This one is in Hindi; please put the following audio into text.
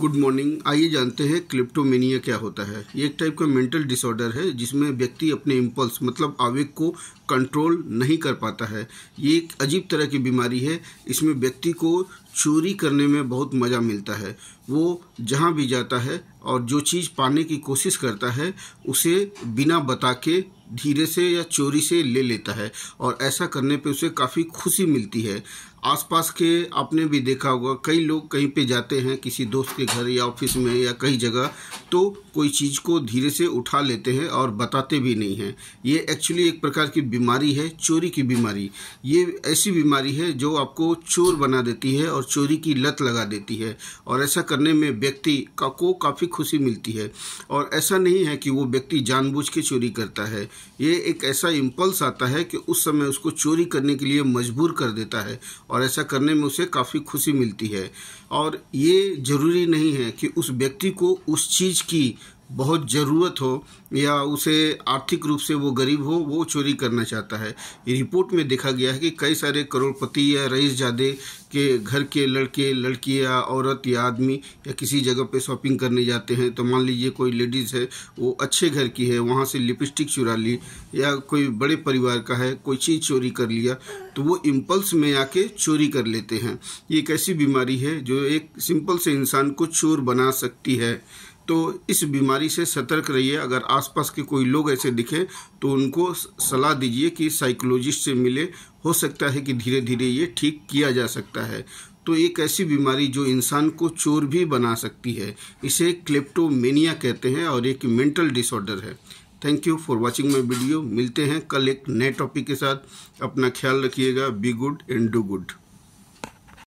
गुड मॉर्निंग आइए जानते हैं क्लिप्टोमेनिया क्या होता है ये एक टाइप का मेंटल डिसऑर्डर है जिसमें व्यक्ति अपने इम्पल्स मतलब आवेग को कंट्रोल नहीं कर पाता है ये एक अजीब तरह की बीमारी है इसमें व्यक्ति को चोरी करने में बहुत मज़ा मिलता है वो जहाँ भी जाता है और जो चीज़ पाने की कोशिश करता है उसे बिना बता के धीरे से या चोरी से ले लेता है और ऐसा करने पे उसे काफ़ी खुशी मिलती है आसपास के आपने भी देखा होगा कई लोग कहीं पे जाते हैं किसी दोस्त के घर या ऑफिस में या कई जगह तो कोई चीज़ को धीरे से उठा लेते हैं और बताते भी नहीं हैं ये एक्चुअली एक प्रकार की बीमारी है चोरी की बीमारी ये ऐसी बीमारी है जो आपको चोर बना देती है और चोरी की लत लगा देती है और ऐसा करने में व्यक्ति का को काफ़ी खुशी मिलती है और ऐसा नहीं है कि वो व्यक्ति जानबूझ के चोरी करता है ये एक ऐसा इम्पल्स आता है कि उस समय उसको चोरी करने के लिए मजबूर कर देता है और ऐसा करने में उसे काफ़ी खुशी मिलती है और ये ज़रूरी नहीं है कि उस व्यक्ति को उस चीज़ की बहुत ज़रूरत हो या उसे आर्थिक रूप से वो गरीब हो वो चोरी करना चाहता है रिपोर्ट में देखा गया है कि कई सारे करोड़पति या रईस जादे के घर के लड़के लड़की या औरत या आदमी या किसी जगह पे शॉपिंग करने जाते हैं तो मान लीजिए कोई लेडीज़ है वो अच्छे घर की है वहाँ से लिपस्टिक चुरा ली या कोई बड़े परिवार का है कोई चीज़ चोरी कर लिया तो वो इम्पल्स में आके चोरी कर लेते हैं ये एक ऐसी बीमारी है जो एक सिंपल से इंसान को चोर बना सकती है तो इस बीमारी से सतर्क रहिए अगर आसपास के कोई लोग ऐसे दिखे तो उनको सलाह दीजिए कि साइकोलॉजिस्ट से मिले हो सकता है कि धीरे धीरे ये ठीक किया जा सकता है तो एक ऐसी बीमारी जो इंसान को चोर भी बना सकती है इसे क्लेप्टोमेनिया कहते हैं और एक मेंटल डिसऑर्डर है thank you for watching my video मिलते हैं कल एक नए टॉपिक के साथ अपना ख्याल रखिएगा be good and do good